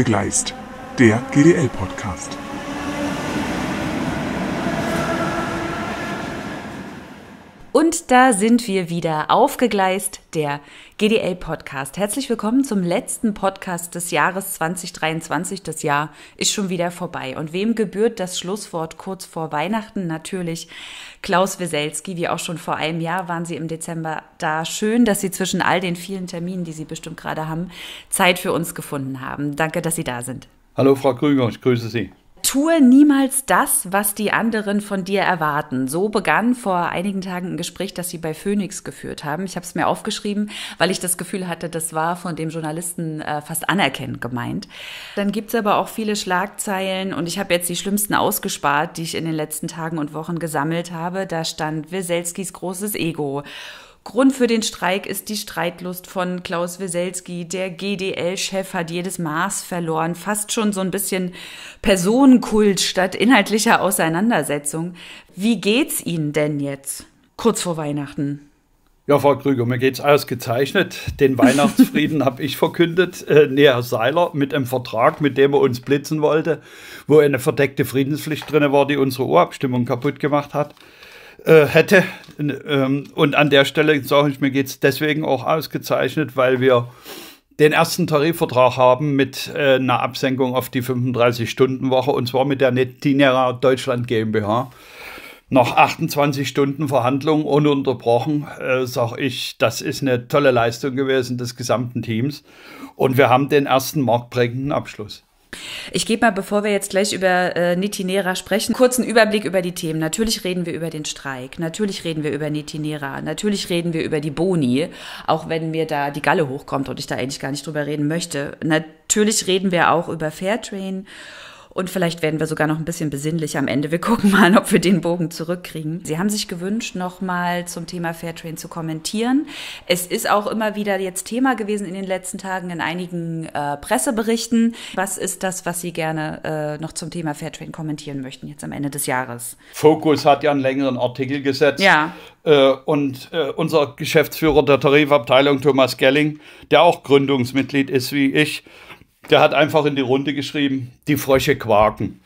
Aufgegleist, der GDL-Podcast. Und da sind wir wieder aufgegleist, der GDL Podcast. Herzlich willkommen zum letzten Podcast des Jahres 2023. Das Jahr ist schon wieder vorbei. Und wem gebührt das Schlusswort kurz vor Weihnachten? Natürlich Klaus Weselski, wie auch schon vor einem Jahr waren Sie im Dezember da. Schön, dass Sie zwischen all den vielen Terminen, die Sie bestimmt gerade haben, Zeit für uns gefunden haben. Danke, dass Sie da sind. Hallo, Frau Krüger, ich grüße Sie. Tue niemals das, was die anderen von dir erwarten. So begann vor einigen Tagen ein Gespräch, das sie bei Phoenix geführt haben. Ich habe es mir aufgeschrieben, weil ich das Gefühl hatte, das war von dem Journalisten äh, fast anerkennend gemeint. Dann gibt es aber auch viele Schlagzeilen und ich habe jetzt die schlimmsten ausgespart, die ich in den letzten Tagen und Wochen gesammelt habe. Da stand Wieselskis großes Ego. Grund für den Streik ist die Streitlust von Klaus Weselski. Der GDL-Chef hat jedes Maß verloren. Fast schon so ein bisschen Personenkult statt inhaltlicher Auseinandersetzung. Wie geht's Ihnen denn jetzt? Kurz vor Weihnachten. Ja, Frau Krüger, mir geht's ausgezeichnet. Den Weihnachtsfrieden habe ich verkündet, äh, Herr Seiler, mit einem Vertrag, mit dem er uns blitzen wollte, wo eine verdeckte Friedenspflicht drin war, die unsere Urabstimmung kaputt gemacht hat äh, hätte. Ähm, und an der Stelle sage ich, mir geht es deswegen auch ausgezeichnet, weil wir den ersten Tarifvertrag haben mit äh, einer Absenkung auf die 35-Stunden-Woche und zwar mit der Netinera Deutschland GmbH. Nach 28 Stunden Verhandlungen ununterbrochen, äh, sage ich, das ist eine tolle Leistung gewesen des gesamten Teams. Und wir haben den ersten marktprägenden Abschluss. Ich gebe mal, bevor wir jetzt gleich über äh, Nitinera sprechen, kurzen Überblick über die Themen. Natürlich reden wir über den Streik, natürlich reden wir über Nitinera, natürlich reden wir über die Boni, auch wenn mir da die Galle hochkommt und ich da eigentlich gar nicht drüber reden möchte. Natürlich reden wir auch über Fairtrain und vielleicht werden wir sogar noch ein bisschen besinnlich am Ende. Wir gucken mal, ob wir den Bogen zurückkriegen. Sie haben sich gewünscht, nochmal zum Thema Fairtrade zu kommentieren. Es ist auch immer wieder jetzt Thema gewesen in den letzten Tagen in einigen äh, Presseberichten. Was ist das, was Sie gerne äh, noch zum Thema Fairtrade kommentieren möchten, jetzt am Ende des Jahres? Focus hat ja einen längeren Artikel gesetzt. Ja. Äh, und äh, unser Geschäftsführer der Tarifabteilung, Thomas Gelling, der auch Gründungsmitglied ist wie ich, der hat einfach in die Runde geschrieben, die Frösche quaken.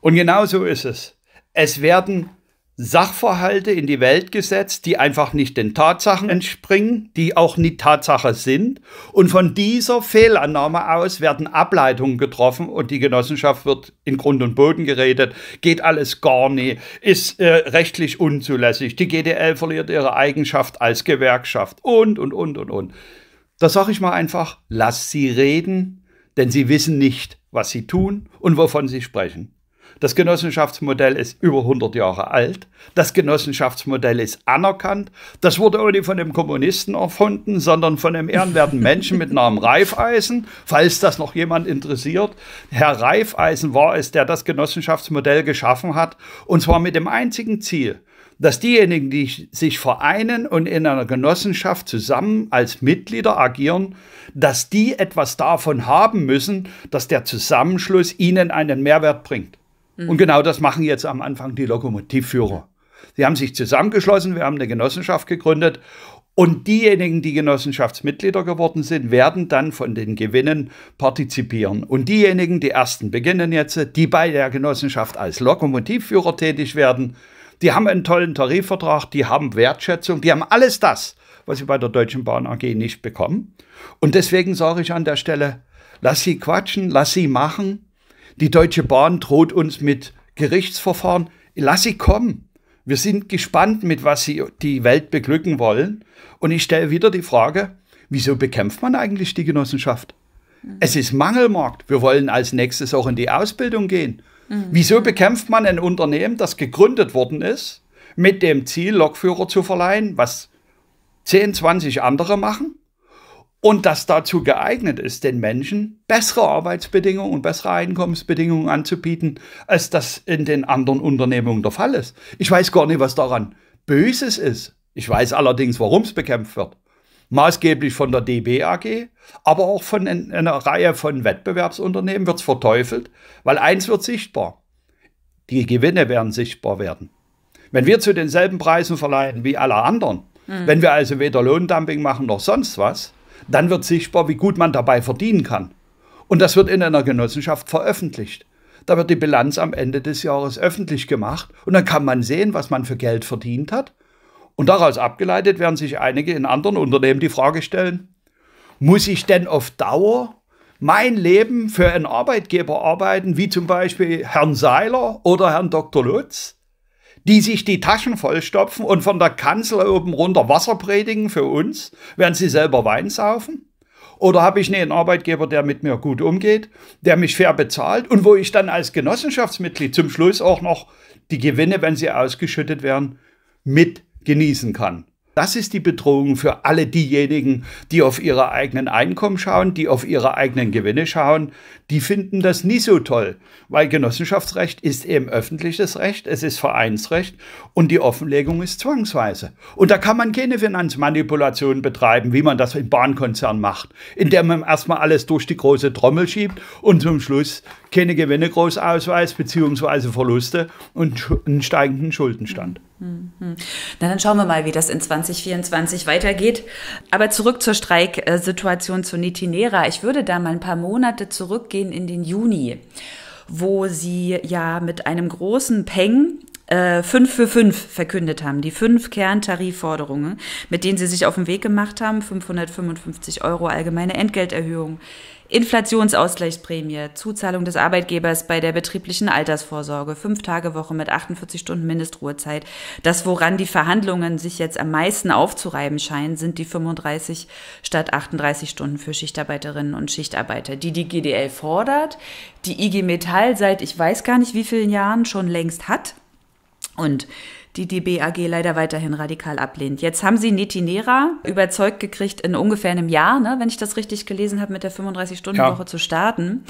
Und genau so ist es. Es werden Sachverhalte in die Welt gesetzt, die einfach nicht den Tatsachen entspringen, die auch nicht Tatsache sind. Und von dieser Fehlannahme aus werden Ableitungen getroffen und die Genossenschaft wird in Grund und Boden geredet, geht alles gar nicht, ist äh, rechtlich unzulässig, die GDL verliert ihre Eigenschaft als Gewerkschaft und, und, und, und, und. Da sage ich mal einfach, lass sie reden, denn sie wissen nicht, was sie tun und wovon sie sprechen. Das Genossenschaftsmodell ist über 100 Jahre alt. Das Genossenschaftsmodell ist anerkannt. Das wurde auch nicht von dem Kommunisten erfunden, sondern von einem ehrenwerten Menschen mit Namen Reifeisen, falls das noch jemand interessiert. Herr Reifeisen war es, der das Genossenschaftsmodell geschaffen hat, und zwar mit dem einzigen Ziel, dass diejenigen, die sich vereinen und in einer Genossenschaft zusammen als Mitglieder agieren, dass die etwas davon haben müssen, dass der Zusammenschluss ihnen einen Mehrwert bringt. Mhm. Und genau das machen jetzt am Anfang die Lokomotivführer. Sie haben sich zusammengeschlossen, wir haben eine Genossenschaft gegründet und diejenigen, die Genossenschaftsmitglieder geworden sind, werden dann von den Gewinnen partizipieren. Und diejenigen, die ersten beginnen jetzt, die bei der Genossenschaft als Lokomotivführer tätig werden, die haben einen tollen Tarifvertrag, die haben Wertschätzung, die haben alles das, was sie bei der Deutschen Bahn AG nicht bekommen. Und deswegen sage ich an der Stelle, lass sie quatschen, lass sie machen. Die Deutsche Bahn droht uns mit Gerichtsverfahren. Lass sie kommen. Wir sind gespannt, mit was sie die Welt beglücken wollen. Und ich stelle wieder die Frage, wieso bekämpft man eigentlich die Genossenschaft? Es ist Mangelmarkt. Wir wollen als nächstes auch in die Ausbildung gehen. Mhm. Wieso bekämpft man ein Unternehmen, das gegründet worden ist, mit dem Ziel, Lokführer zu verleihen, was 10, 20 andere machen? Und das dazu geeignet ist, den Menschen bessere Arbeitsbedingungen und bessere Einkommensbedingungen anzubieten, als das in den anderen Unternehmungen der Fall ist. Ich weiß gar nicht, was daran Böses ist. Ich weiß allerdings, warum es bekämpft wird maßgeblich von der DB AG, aber auch von einer Reihe von Wettbewerbsunternehmen wird es verteufelt, weil eins wird sichtbar. Die Gewinne werden sichtbar werden. Wenn wir zu denselben Preisen verleihen wie alle anderen, mhm. wenn wir also weder Lohndumping machen noch sonst was, dann wird sichtbar, wie gut man dabei verdienen kann. Und das wird in einer Genossenschaft veröffentlicht. Da wird die Bilanz am Ende des Jahres öffentlich gemacht und dann kann man sehen, was man für Geld verdient hat und daraus abgeleitet werden sich einige in anderen Unternehmen die Frage stellen, muss ich denn auf Dauer mein Leben für einen Arbeitgeber arbeiten, wie zum Beispiel Herrn Seiler oder Herrn Dr. Lutz, die sich die Taschen vollstopfen und von der Kanzel oben runter Wasser predigen für uns, während sie selber Wein saufen? Oder habe ich einen Arbeitgeber, der mit mir gut umgeht, der mich fair bezahlt und wo ich dann als Genossenschaftsmitglied zum Schluss auch noch die Gewinne, wenn sie ausgeschüttet werden, mit genießen kann. Das ist die Bedrohung für alle diejenigen, die auf ihre eigenen Einkommen schauen, die auf ihre eigenen Gewinne schauen. Die finden das nie so toll, weil Genossenschaftsrecht ist eben öffentliches Recht, es ist Vereinsrecht und die Offenlegung ist zwangsweise. Und da kann man keine Finanzmanipulation betreiben, wie man das im Bahnkonzern macht, indem man erstmal alles durch die große Trommel schiebt und zum Schluss keine Gewinne groß ausweist, beziehungsweise Verluste und einen steigenden Schuldenstand. Mhm. Na, dann schauen wir mal, wie das in 2024 weitergeht. Aber zurück zur Streiksituation zu Nitinera. Ich würde da mal ein paar Monate zurückgehen in den Juni, wo sie ja mit einem großen Peng äh, für 5 verkündet haben. Die fünf Kerntarifforderungen, mit denen sie sich auf den Weg gemacht haben. 555 Euro allgemeine Entgelterhöhung, Inflationsausgleichsprämie, Zuzahlung des Arbeitgebers bei der betrieblichen Altersvorsorge, fünf Tage Woche mit 48 Stunden Mindestruhezeit. Das, woran die Verhandlungen sich jetzt am meisten aufzureiben scheinen, sind die 35 statt 38 Stunden für Schichtarbeiterinnen und Schichtarbeiter, die die GDL fordert, die IG Metall seit ich weiß gar nicht wie vielen Jahren schon längst hat. Und die die BAG leider weiterhin radikal ablehnt. Jetzt haben sie Netinera überzeugt gekriegt, in ungefähr einem Jahr, ne, wenn ich das richtig gelesen habe, mit der 35-Stunden-Woche ja. zu starten.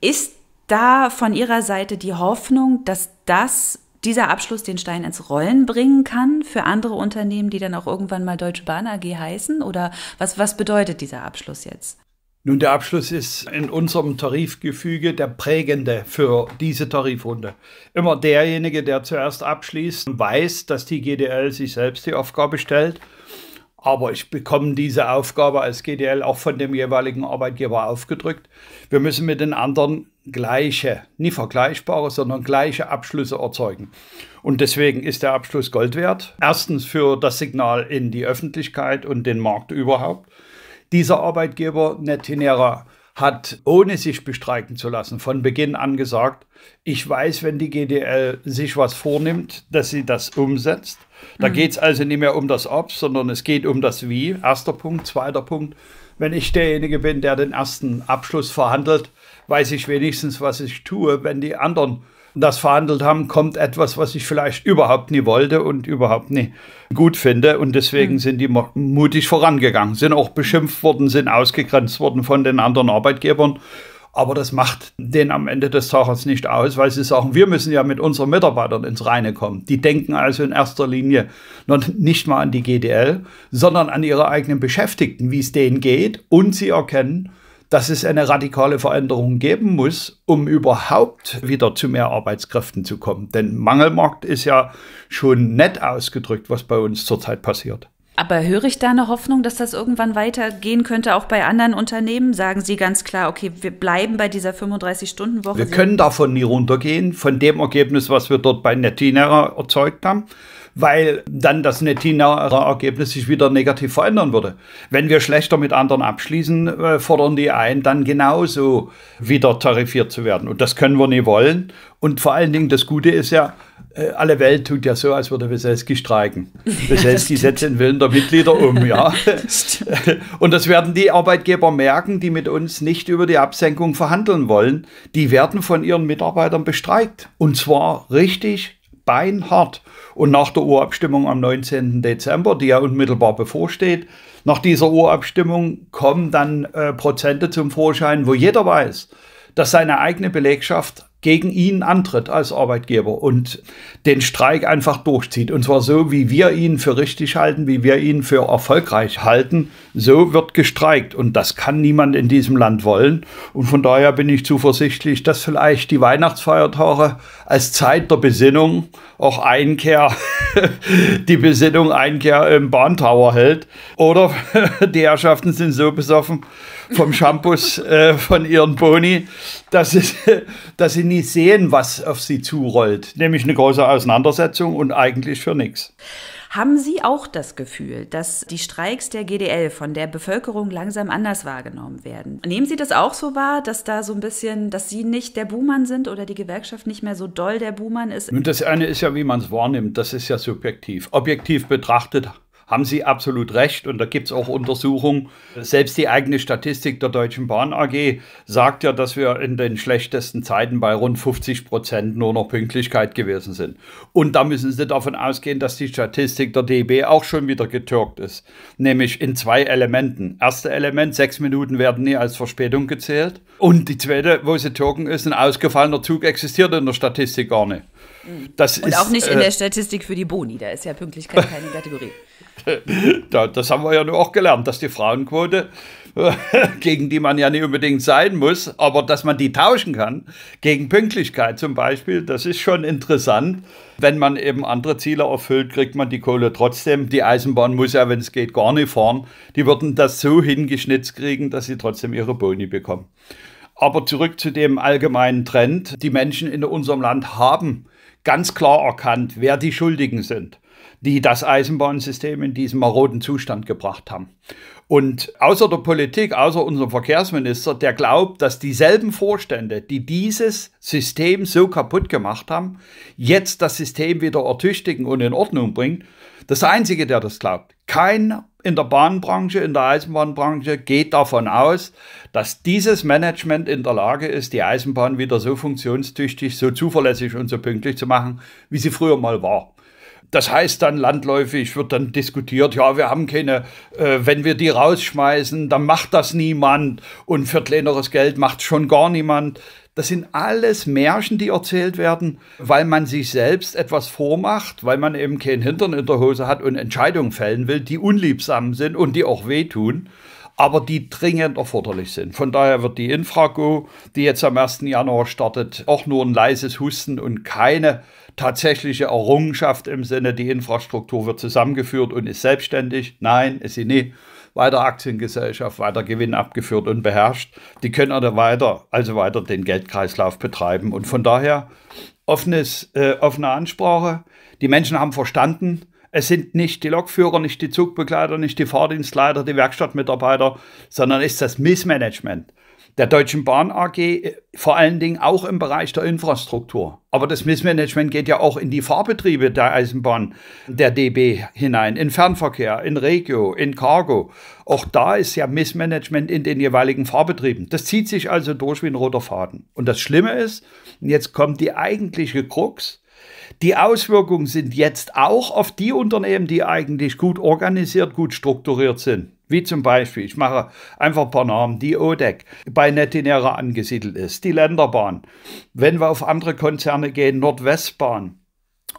Ist da von Ihrer Seite die Hoffnung, dass das dieser Abschluss den Stein ins Rollen bringen kann für andere Unternehmen, die dann auch irgendwann mal Deutsche Bahn AG heißen? Oder was, was bedeutet dieser Abschluss jetzt? Nun, der Abschluss ist in unserem Tarifgefüge der prägende für diese Tarifrunde. Immer derjenige, der zuerst abschließt, weiß, dass die GDL sich selbst die Aufgabe stellt. Aber ich bekomme diese Aufgabe als GDL auch von dem jeweiligen Arbeitgeber aufgedrückt. Wir müssen mit den anderen gleiche, nie vergleichbare, sondern gleiche Abschlüsse erzeugen. Und deswegen ist der Abschluss Gold wert. Erstens für das Signal in die Öffentlichkeit und den Markt überhaupt dieser Arbeitgeber Netinera hat, ohne sich bestreiken zu lassen, von Beginn an gesagt, ich weiß, wenn die GDL sich was vornimmt, dass sie das umsetzt. Da mhm. geht es also nicht mehr um das Ob, sondern es geht um das Wie. Erster Punkt. Zweiter Punkt. Wenn ich derjenige bin, der den ersten Abschluss verhandelt, weiß ich wenigstens, was ich tue. Wenn die anderen das verhandelt haben, kommt etwas, was ich vielleicht überhaupt nie wollte und überhaupt nie gut finde. Und deswegen mhm. sind die mutig vorangegangen, sind auch beschimpft worden, sind ausgegrenzt worden von den anderen Arbeitgebern. Aber das macht den am Ende des Tages nicht aus, weil sie sagen, wir müssen ja mit unseren Mitarbeitern ins Reine kommen. Die denken also in erster Linie noch nicht mal an die GDL, sondern an ihre eigenen Beschäftigten, wie es denen geht. Und sie erkennen, dass es eine radikale Veränderung geben muss, um überhaupt wieder zu mehr Arbeitskräften zu kommen. Denn Mangelmarkt ist ja schon nett ausgedrückt, was bei uns zurzeit passiert. Aber höre ich da eine Hoffnung, dass das irgendwann weitergehen könnte, auch bei anderen Unternehmen? Sagen Sie ganz klar, okay, wir bleiben bei dieser 35-Stunden-Woche. Wir können davon nie runtergehen, von dem Ergebnis, was wir dort bei Netinera erzeugt haben weil dann das Nettinao-Ergebnis sich wieder negativ verändern würde. Wenn wir schlechter mit anderen abschließen, äh, fordern die ein, dann genauso wieder tarifiert zu werden. Und das können wir nie wollen. Und vor allen Dingen, das Gute ist ja, äh, alle Welt tut ja so, als würde Weselski streiken. Weselski ja, setzt den Willen der Mitglieder um, ja. Und das werden die Arbeitgeber merken, die mit uns nicht über die Absenkung verhandeln wollen. Die werden von ihren Mitarbeitern bestreikt. Und zwar richtig beinhart. Und nach der Urabstimmung am 19. Dezember, die ja unmittelbar bevorsteht, nach dieser Urabstimmung kommen dann äh, Prozente zum Vorschein, wo jeder weiß, dass seine eigene Belegschaft gegen ihn antritt als Arbeitgeber und den Streik einfach durchzieht. Und zwar so, wie wir ihn für richtig halten, wie wir ihn für erfolgreich halten, so wird gestreikt. Und das kann niemand in diesem Land wollen. Und von daher bin ich zuversichtlich, dass vielleicht die Weihnachtsfeiertage als Zeit der Besinnung auch Einkehr, die Besinnung Einkehr im Bahntower hält. Oder die Herrschaften sind so besoffen vom Shampoos äh, von ihren Boni, dass, sie, dass sie nie sehen, was auf sie zurollt, nämlich eine große Auseinandersetzung und eigentlich für nichts. Haben Sie auch das Gefühl, dass die Streiks der GDL von der Bevölkerung langsam anders wahrgenommen werden? Nehmen Sie das auch so wahr, dass da so ein bisschen, dass Sie nicht der Buhmann sind oder die Gewerkschaft nicht mehr so doll der Buhmann ist? das eine ist ja, wie man es wahrnimmt, das ist ja subjektiv. Objektiv betrachtet haben Sie absolut recht. Und da gibt es auch Untersuchungen. Selbst die eigene Statistik der Deutschen Bahn AG sagt ja, dass wir in den schlechtesten Zeiten bei rund 50 Prozent nur noch Pünktlichkeit gewesen sind. Und da müssen Sie davon ausgehen, dass die Statistik der DB auch schon wieder getürkt ist. Nämlich in zwei Elementen. Erste Element, sechs Minuten werden nie als Verspätung gezählt. Und die zweite, wo sie türken, ist ein ausgefallener Zug existiert in der Statistik gar nicht. Das und ist, auch nicht in äh, der Statistik für die Boni, da ist ja Pünktlichkeit keine Kategorie. da, das haben wir ja nur auch gelernt, dass die Frauenquote, gegen die man ja nicht unbedingt sein muss, aber dass man die tauschen kann, gegen Pünktlichkeit zum Beispiel, das ist schon interessant. Wenn man eben andere Ziele erfüllt, kriegt man die Kohle trotzdem. Die Eisenbahn muss ja, wenn es geht, gar nicht fahren. Die würden das so hingeschnitzt kriegen, dass sie trotzdem ihre Boni bekommen. Aber zurück zu dem allgemeinen Trend. Die Menschen in unserem Land haben ganz klar erkannt, wer die Schuldigen sind, die das Eisenbahnsystem in diesen maroden Zustand gebracht haben. Und außer der Politik, außer unserem Verkehrsminister, der glaubt, dass dieselben Vorstände, die dieses System so kaputt gemacht haben, jetzt das System wieder ertüchtigen und in Ordnung bringen, das Einzige, der das glaubt. Kein in der Bahnbranche, in der Eisenbahnbranche geht davon aus, dass dieses Management in der Lage ist, die Eisenbahn wieder so funktionstüchtig, so zuverlässig und so pünktlich zu machen, wie sie früher mal war. Das heißt dann landläufig wird dann diskutiert, ja, wir haben keine, äh, wenn wir die rausschmeißen, dann macht das niemand und für kleineres Geld macht schon gar niemand. Das sind alles Märchen, die erzählt werden, weil man sich selbst etwas vormacht, weil man eben kein Hintern in der Hose hat und Entscheidungen fällen will, die unliebsam sind und die auch wehtun, aber die dringend erforderlich sind. Von daher wird die Infrago, die jetzt am 1. Januar startet, auch nur ein leises Husten und keine tatsächliche Errungenschaft im Sinne, die Infrastruktur wird zusammengeführt und ist selbstständig. Nein, ist sie nicht weiter Aktiengesellschaft, weiter Gewinn abgeführt und beherrscht. Die können also weiter, also weiter den Geldkreislauf betreiben. Und von daher offenes, äh, offene Ansprache. Die Menschen haben verstanden, es sind nicht die Lokführer, nicht die Zugbegleiter, nicht die Fahrdienstleiter, die Werkstattmitarbeiter, sondern es ist das Missmanagement der Deutschen Bahn AG, äh, vor allen Dingen auch im Bereich der Infrastruktur. Aber das Missmanagement geht ja auch in die Fahrbetriebe der Eisenbahn, der DB hinein, in Fernverkehr, in Regio, in Cargo. Auch da ist ja Missmanagement in den jeweiligen Fahrbetrieben. Das zieht sich also durch wie ein roter Faden. Und das Schlimme ist, jetzt kommt die eigentliche Krux, die Auswirkungen sind jetzt auch auf die Unternehmen, die eigentlich gut organisiert, gut strukturiert sind. Wie zum Beispiel, ich mache einfach ein paar Namen, die ODEC bei Netinera angesiedelt ist, die Länderbahn. Wenn wir auf andere Konzerne gehen, Nordwestbahn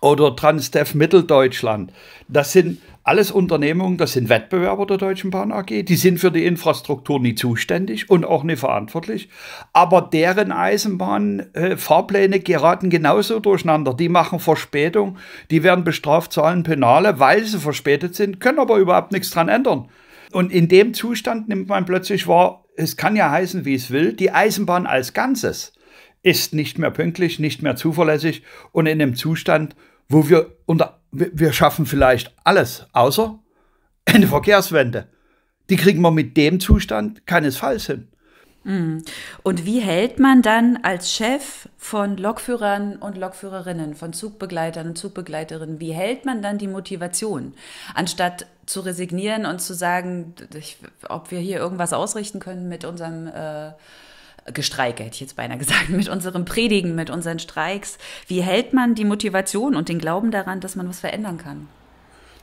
oder Transdev Mitteldeutschland, das sind alles Unternehmungen, das sind Wettbewerber der Deutschen Bahn AG, die sind für die Infrastruktur nie zuständig und auch nie verantwortlich. Aber deren Eisenbahnfahrpläne äh, geraten genauso durcheinander. Die machen Verspätung, die werden bestraft, zahlen Penale, weil sie verspätet sind, können aber überhaupt nichts dran ändern. Und in dem Zustand nimmt man plötzlich wahr, es kann ja heißen, wie es will, die Eisenbahn als Ganzes ist nicht mehr pünktlich, nicht mehr zuverlässig und in einem Zustand, wo wir unter, wir schaffen vielleicht alles, außer eine Verkehrswende. Die kriegen wir mit dem Zustand keinesfalls hin. Mhm. Und wie hält man dann als Chef von Lokführern und Lokführerinnen, von Zugbegleitern und Zugbegleiterinnen, wie hält man dann die Motivation, anstatt zu resignieren und zu sagen, ich, ob wir hier irgendwas ausrichten können mit unserem äh, Gestreike, hätte ich jetzt beinahe gesagt, mit unserem Predigen, mit unseren Streiks. Wie hält man die Motivation und den Glauben daran, dass man was verändern kann?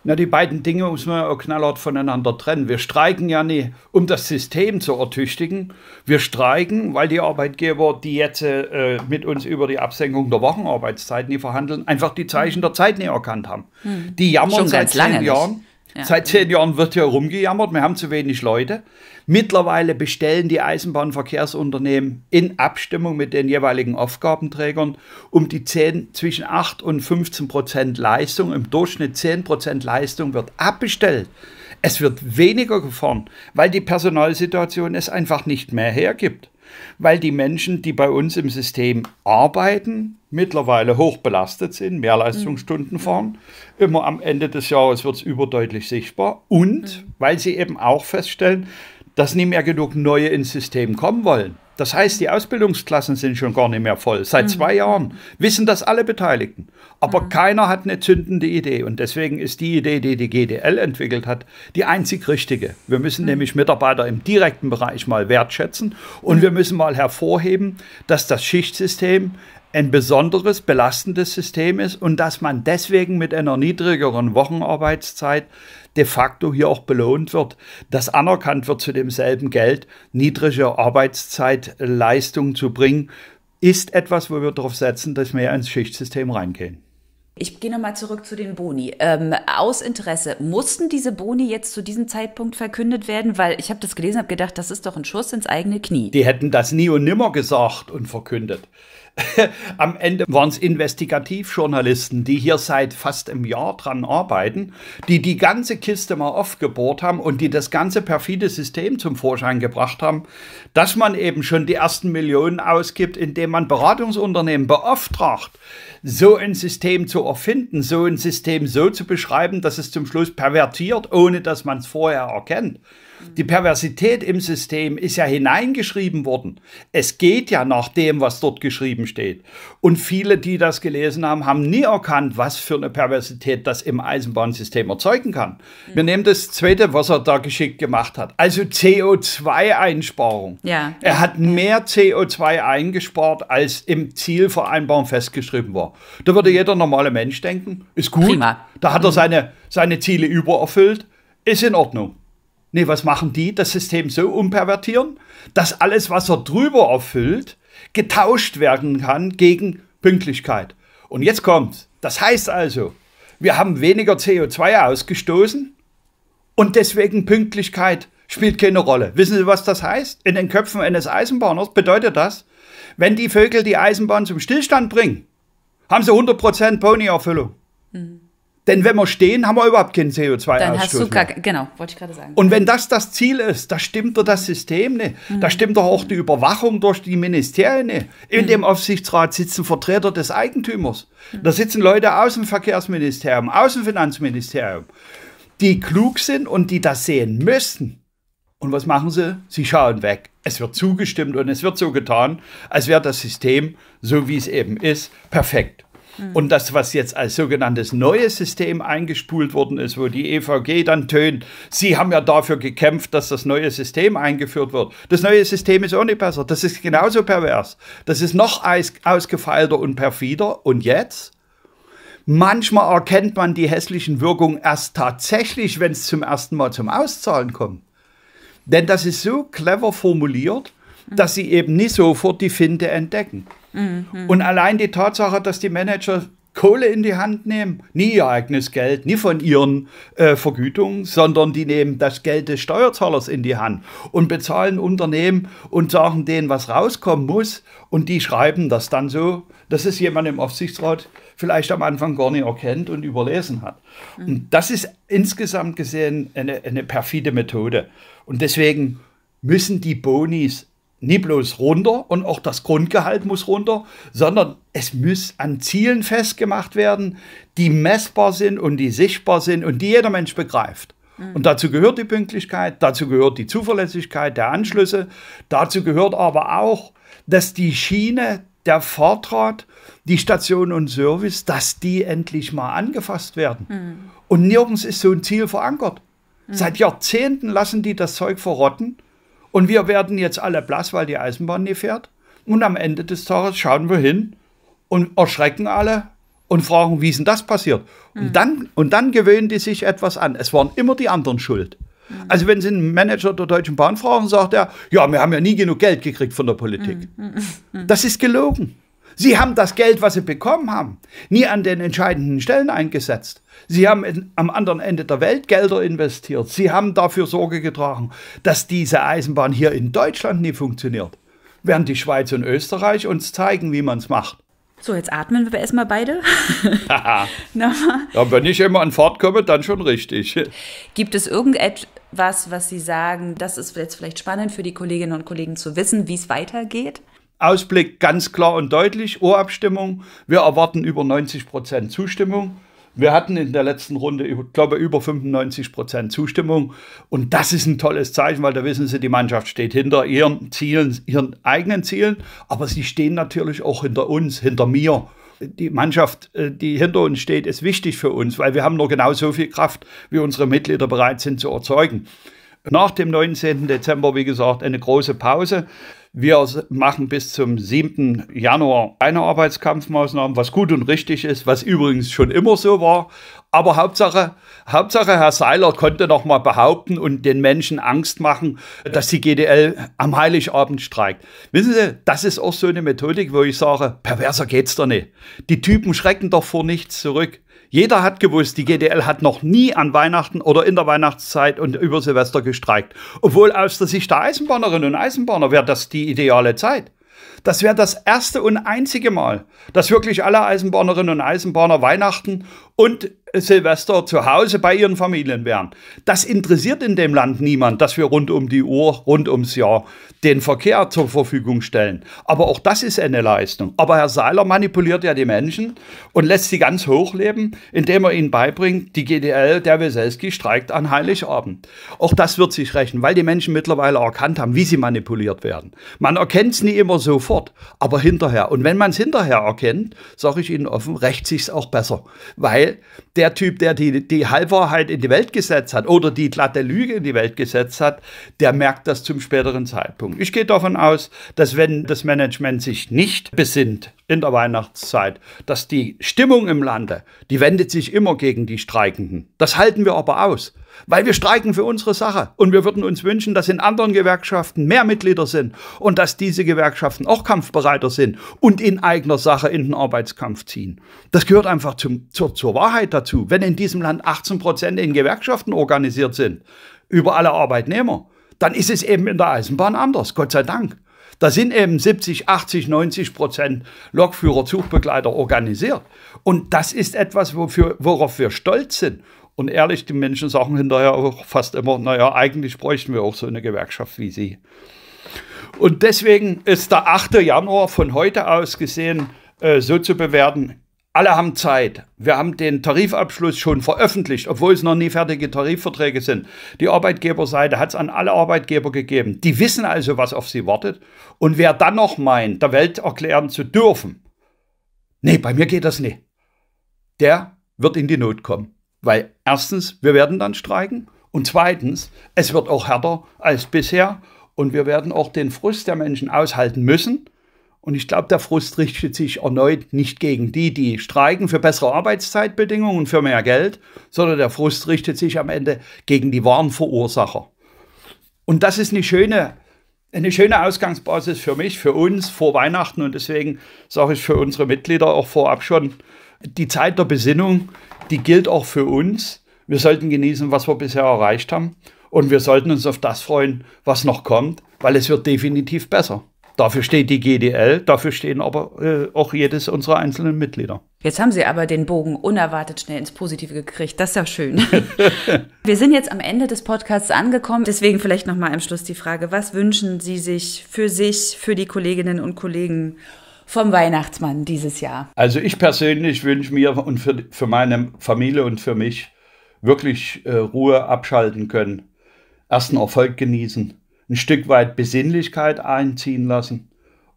Na, die beiden Dinge muss man auch knallhart voneinander trennen. Wir streiken ja nicht, um das System zu ertüchtigen. Wir streiken, weil die Arbeitgeber, die jetzt äh, mit uns über die Absenkung der Wochenarbeitszeit die verhandeln, einfach die Zeichen der Zeit nie erkannt haben. Hm. Die jammern Schon seit zehn Jahren. Nicht. Seit zehn Jahren wird hier rumgejammert, wir haben zu wenig Leute. Mittlerweile bestellen die Eisenbahnverkehrsunternehmen in Abstimmung mit den jeweiligen Aufgabenträgern um die 10, zwischen 8 und 15 Prozent Leistung. Im Durchschnitt 10 Prozent Leistung wird abbestellt. Es wird weniger gefahren, weil die Personalsituation es einfach nicht mehr hergibt weil die Menschen, die bei uns im System arbeiten, mittlerweile hoch belastet sind, mehr Leistungsstunden mhm. fahren. Immer am Ende des Jahres wird es überdeutlich sichtbar. Und mhm. weil sie eben auch feststellen, dass nie mehr genug neue ins System kommen wollen. Das heißt, die Ausbildungsklassen sind schon gar nicht mehr voll. Seit mhm. zwei Jahren wissen das alle Beteiligten. Aber mhm. keiner hat eine zündende Idee. Und deswegen ist die Idee, die die GDL entwickelt hat, die einzig richtige. Wir müssen mhm. nämlich Mitarbeiter im direkten Bereich mal wertschätzen. Und mhm. wir müssen mal hervorheben, dass das Schichtsystem ein besonderes, belastendes System ist und dass man deswegen mit einer niedrigeren Wochenarbeitszeit de facto hier auch belohnt wird, dass anerkannt wird, zu demselben Geld niedrige Arbeitszeitleistungen zu bringen, ist etwas, wo wir darauf setzen, dass wir ins Schichtsystem reingehen. Ich gehe nochmal zurück zu den Boni. Ähm, aus Interesse, mussten diese Boni jetzt zu diesem Zeitpunkt verkündet werden? Weil ich habe das gelesen, habe gedacht, das ist doch ein Schuss ins eigene Knie. Die hätten das nie und nimmer gesagt und verkündet. Am Ende waren es Investigativjournalisten, die hier seit fast einem Jahr dran arbeiten, die die ganze Kiste mal aufgebohrt haben und die das ganze perfide System zum Vorschein gebracht haben, dass man eben schon die ersten Millionen ausgibt, indem man Beratungsunternehmen beauftragt, so ein System zu erfinden, so ein System so zu beschreiben, dass es zum Schluss pervertiert, ohne dass man es vorher erkennt. Die Perversität im System ist ja hineingeschrieben worden. Es geht ja nach dem, was dort geschrieben steht. Und viele, die das gelesen haben, haben nie erkannt, was für eine Perversität das im Eisenbahnsystem erzeugen kann. Wir nehmen das zweite, was er da geschickt gemacht hat. Also CO2-Einsparung. Ja. Er hat mehr CO2 eingespart, als im Zielvereinbarung festgeschrieben war. Da würde jeder normale Mensch denken, ist gut. Prima. Da hat er mhm. seine, seine Ziele übererfüllt. Ist in Ordnung. Nee, was machen die? Das System so umpervertieren, dass alles, was er drüber erfüllt, getauscht werden kann gegen Pünktlichkeit. Und jetzt kommt's. Das heißt also, wir haben weniger CO2 ausgestoßen und deswegen Pünktlichkeit spielt keine Rolle. Wissen Sie, was das heißt? In den Köpfen eines Eisenbahners bedeutet das, wenn die Vögel die Eisenbahn zum Stillstand bringen, haben sie 100% Ponyerfüllung. Mhm. Denn wenn wir stehen, haben wir überhaupt keinen CO2-Ausstoß. Dann hast du gar, genau, wollte ich gerade sagen. Und wenn das das Ziel ist, da stimmt doch das System nicht. Mhm. Da stimmt doch auch die Überwachung durch die Ministerien nicht. In mhm. dem Aufsichtsrat sitzen Vertreter des Eigentümers. Mhm. Da sitzen Leute aus dem Verkehrsministerium, aus dem Finanzministerium, die klug sind und die das sehen müssen. Und was machen sie? Sie schauen weg. Es wird zugestimmt und es wird so getan, als wäre das System, so wie es eben ist, perfekt. Mhm. Und das, was jetzt als sogenanntes neues System eingespult worden ist, wo die EVG dann tönt, sie haben ja dafür gekämpft, dass das neue System eingeführt wird. Das neue System ist auch nicht besser. Das ist genauso pervers. Das ist noch ausgefeilter und perfider. Und jetzt? Manchmal erkennt man die hässlichen Wirkungen erst tatsächlich, wenn es zum ersten Mal zum Auszahlen kommt. Denn das ist so clever formuliert, dass sie eben nicht sofort die Finte entdecken. Mhm. Und allein die Tatsache, dass die Manager Kohle in die Hand nehmen, nie ihr eigenes Geld, nie von ihren äh, Vergütungen, sondern die nehmen das Geld des Steuerzahlers in die Hand und bezahlen Unternehmen und sagen denen, was rauskommen muss. Und die schreiben das dann so, dass es jemand im Aufsichtsrat vielleicht am Anfang gar nicht erkennt und überlesen hat. Mhm. Und das ist insgesamt gesehen eine, eine perfide Methode. Und deswegen müssen die Bonis nie bloß runter und auch das Grundgehalt muss runter, sondern es muss an Zielen festgemacht werden, die messbar sind und die sichtbar sind und die jeder Mensch begreift. Mhm. Und dazu gehört die Pünktlichkeit, dazu gehört die Zuverlässigkeit der Anschlüsse, dazu gehört aber auch, dass die Schiene, der Vortrag, die Station und Service, dass die endlich mal angefasst werden. Mhm. Und nirgends ist so ein Ziel verankert. Mhm. Seit Jahrzehnten lassen die das Zeug verrotten und wir werden jetzt alle blass, weil die Eisenbahn nie fährt. Und am Ende des Tages schauen wir hin und erschrecken alle und fragen, wie ist denn das passiert? Mhm. Und, dann, und dann gewöhnen die sich etwas an. Es waren immer die anderen schuld. Mhm. Also wenn Sie einen Manager der Deutschen Bahn fragen, sagt er, ja, wir haben ja nie genug Geld gekriegt von der Politik. Mhm. mhm. mhm. Das ist gelogen. Sie haben das Geld, was sie bekommen haben, nie an den entscheidenden Stellen eingesetzt. Sie haben in, am anderen Ende der Welt Gelder investiert. Sie haben dafür Sorge getragen, dass diese Eisenbahn hier in Deutschland nie funktioniert. Während die Schweiz und Österreich uns zeigen, wie man es macht. So, jetzt atmen wir erstmal beide. ja, wenn ich immer an Fahrt komme, dann schon richtig. Gibt es irgendetwas, was Sie sagen, das ist jetzt vielleicht spannend für die Kolleginnen und Kollegen zu wissen, wie es weitergeht? Ausblick ganz klar und deutlich, Urabstimmung. Wir erwarten über 90 Prozent Zustimmung. Wir hatten in der letzten Runde, ich glaube, über 95 Prozent Zustimmung. Und das ist ein tolles Zeichen, weil da wissen Sie, die Mannschaft steht hinter ihren Zielen, ihren eigenen Zielen. Aber sie stehen natürlich auch hinter uns, hinter mir. Die Mannschaft, äh, die hinter uns steht, ist wichtig für uns, weil wir haben nur genauso viel Kraft, wie unsere Mitglieder bereit sind zu erzeugen. Nach dem 19. Dezember, wie gesagt, eine große Pause. Wir machen bis zum 7. Januar eine Arbeitskampfmaßnahme, was gut und richtig ist, was übrigens schon immer so war. Aber Hauptsache, Hauptsache, Herr Seiler konnte noch mal behaupten und den Menschen Angst machen, dass die GDL am Heiligabend streikt. Wissen Sie, das ist auch so eine Methodik, wo ich sage, perverser geht's doch nicht. Die Typen schrecken doch vor nichts zurück. Jeder hat gewusst, die GDL hat noch nie an Weihnachten oder in der Weihnachtszeit und über Silvester gestreikt. Obwohl aus der Sicht der Eisenbahnerinnen und Eisenbahner wäre das die ideale Zeit. Das wäre das erste und einzige Mal, dass wirklich alle Eisenbahnerinnen und Eisenbahner Weihnachten und Silvester zu Hause bei ihren Familien wären. Das interessiert in dem Land niemand, dass wir rund um die Uhr, rund ums Jahr den Verkehr zur Verfügung stellen. Aber auch das ist eine Leistung. Aber Herr Seiler manipuliert ja die Menschen und lässt sie ganz hochleben, indem er ihnen beibringt, die GDL, der Weselski, streikt an Heiligabend. Auch das wird sich rächen, weil die Menschen mittlerweile erkannt haben, wie sie manipuliert werden. Man erkennt es nie immer sofort, aber hinterher. Und wenn man es hinterher erkennt, sage ich Ihnen offen, rächt sich es auch besser. Weil der Typ, der die, die Halbwahrheit in die Welt gesetzt hat oder die glatte Lüge in die Welt gesetzt hat, der merkt das zum späteren Zeitpunkt. Ich gehe davon aus, dass wenn das Management sich nicht besinnt, in der Weihnachtszeit, dass die Stimmung im Lande, die wendet sich immer gegen die Streikenden. Das halten wir aber aus, weil wir streiken für unsere Sache und wir würden uns wünschen, dass in anderen Gewerkschaften mehr Mitglieder sind und dass diese Gewerkschaften auch kampfbereiter sind und in eigener Sache in den Arbeitskampf ziehen. Das gehört einfach zum, zur, zur Wahrheit dazu. Wenn in diesem Land 18 Prozent in Gewerkschaften organisiert sind, über alle Arbeitnehmer, dann ist es eben in der Eisenbahn anders, Gott sei Dank. Da sind eben 70, 80, 90 Prozent Lokführer, Zugbegleiter organisiert. Und das ist etwas, wofür, worauf wir stolz sind. Und ehrlich, die Menschen sagen hinterher auch fast immer, naja, eigentlich bräuchten wir auch so eine Gewerkschaft wie Sie. Und deswegen ist der 8. Januar von heute aus gesehen äh, so zu bewerten, alle haben Zeit. Wir haben den Tarifabschluss schon veröffentlicht, obwohl es noch nie fertige Tarifverträge sind. Die Arbeitgeberseite hat es an alle Arbeitgeber gegeben. Die wissen also, was auf sie wartet. Und wer dann noch meint, der Welt erklären zu dürfen, nee, bei mir geht das nicht, der wird in die Not kommen. Weil erstens, wir werden dann streiken. Und zweitens, es wird auch härter als bisher. Und wir werden auch den Frust der Menschen aushalten müssen und ich glaube, der Frust richtet sich erneut nicht gegen die, die streiken für bessere Arbeitszeitbedingungen und für mehr Geld, sondern der Frust richtet sich am Ende gegen die wahren Verursacher. Und das ist eine schöne, eine schöne Ausgangsbasis für mich, für uns vor Weihnachten. Und deswegen sage ich für unsere Mitglieder auch vorab schon, die Zeit der Besinnung, die gilt auch für uns. Wir sollten genießen, was wir bisher erreicht haben. Und wir sollten uns auf das freuen, was noch kommt, weil es wird definitiv besser. Dafür steht die GDL, dafür stehen aber äh, auch jedes unserer einzelnen Mitglieder. Jetzt haben Sie aber den Bogen unerwartet schnell ins Positive gekriegt. Das ist ja schön. Wir sind jetzt am Ende des Podcasts angekommen. Deswegen vielleicht nochmal am Schluss die Frage, was wünschen Sie sich für sich, für die Kolleginnen und Kollegen vom Weihnachtsmann dieses Jahr? Also ich persönlich wünsche mir und für, für meine Familie und für mich wirklich äh, Ruhe abschalten können, ersten Erfolg genießen ein Stück weit Besinnlichkeit einziehen lassen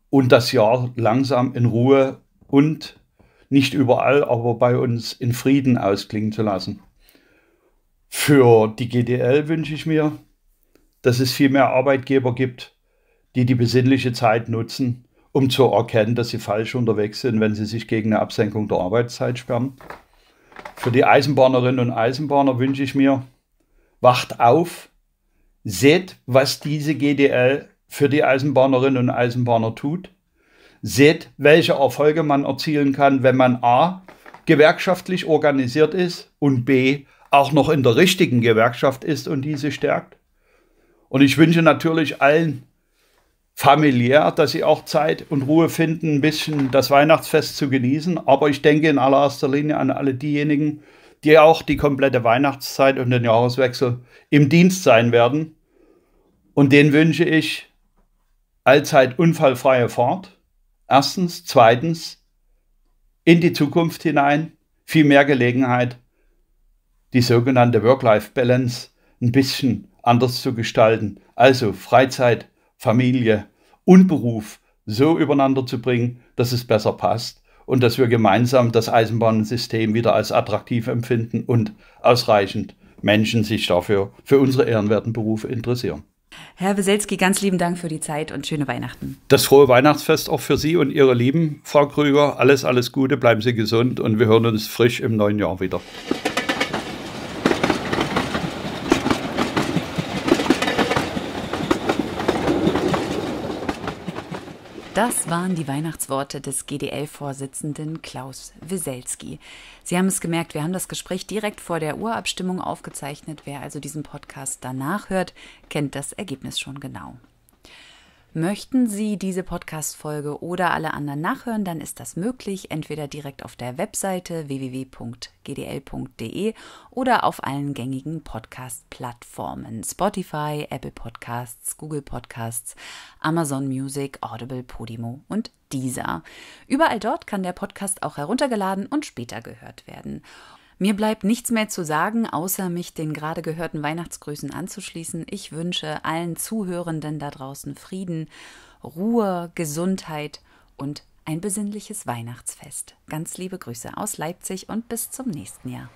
und das Jahr langsam in Ruhe und nicht überall, aber bei uns in Frieden ausklingen zu lassen. Für die GDL wünsche ich mir, dass es viel mehr Arbeitgeber gibt, die die besinnliche Zeit nutzen, um zu erkennen, dass sie falsch unterwegs sind, wenn sie sich gegen eine Absenkung der Arbeitszeit sperren. Für die Eisenbahnerinnen und Eisenbahner wünsche ich mir, wacht auf, Seht, was diese GDL für die Eisenbahnerinnen und Eisenbahner tut. Seht, welche Erfolge man erzielen kann, wenn man A gewerkschaftlich organisiert ist und B auch noch in der richtigen Gewerkschaft ist und diese stärkt. Und ich wünsche natürlich allen familiär, dass sie auch Zeit und Ruhe finden, ein bisschen das Weihnachtsfest zu genießen. Aber ich denke in allererster Linie an alle diejenigen, die auch die komplette Weihnachtszeit und den Jahreswechsel im Dienst sein werden. Und denen wünsche ich allzeit unfallfreie Fahrt. Erstens. Zweitens, in die Zukunft hinein viel mehr Gelegenheit, die sogenannte Work-Life-Balance ein bisschen anders zu gestalten. Also Freizeit, Familie und Beruf so übereinander zu bringen, dass es besser passt und dass wir gemeinsam das Eisenbahnsystem wieder als attraktiv empfinden und ausreichend Menschen sich dafür für unsere ehrenwerten Berufe interessieren. Herr Weselski, ganz lieben Dank für die Zeit und schöne Weihnachten. Das frohe Weihnachtsfest auch für Sie und Ihre Lieben, Frau Krüger. Alles, alles Gute, bleiben Sie gesund und wir hören uns frisch im neuen Jahr wieder. Das waren die Weihnachtsworte des GDL-Vorsitzenden Klaus Wieselski. Sie haben es gemerkt, wir haben das Gespräch direkt vor der Urabstimmung aufgezeichnet. Wer also diesen Podcast danach hört, kennt das Ergebnis schon genau. Möchten Sie diese Podcast-Folge oder alle anderen nachhören, dann ist das möglich, entweder direkt auf der Webseite www.gdl.de oder auf allen gängigen Podcast-Plattformen: Spotify, Apple Podcasts, Google Podcasts, Amazon Music, Audible, Podimo und dieser. Überall dort kann der Podcast auch heruntergeladen und später gehört werden. Mir bleibt nichts mehr zu sagen, außer mich den gerade gehörten Weihnachtsgrüßen anzuschließen. Ich wünsche allen Zuhörenden da draußen Frieden, Ruhe, Gesundheit und ein besinnliches Weihnachtsfest. Ganz liebe Grüße aus Leipzig und bis zum nächsten Jahr.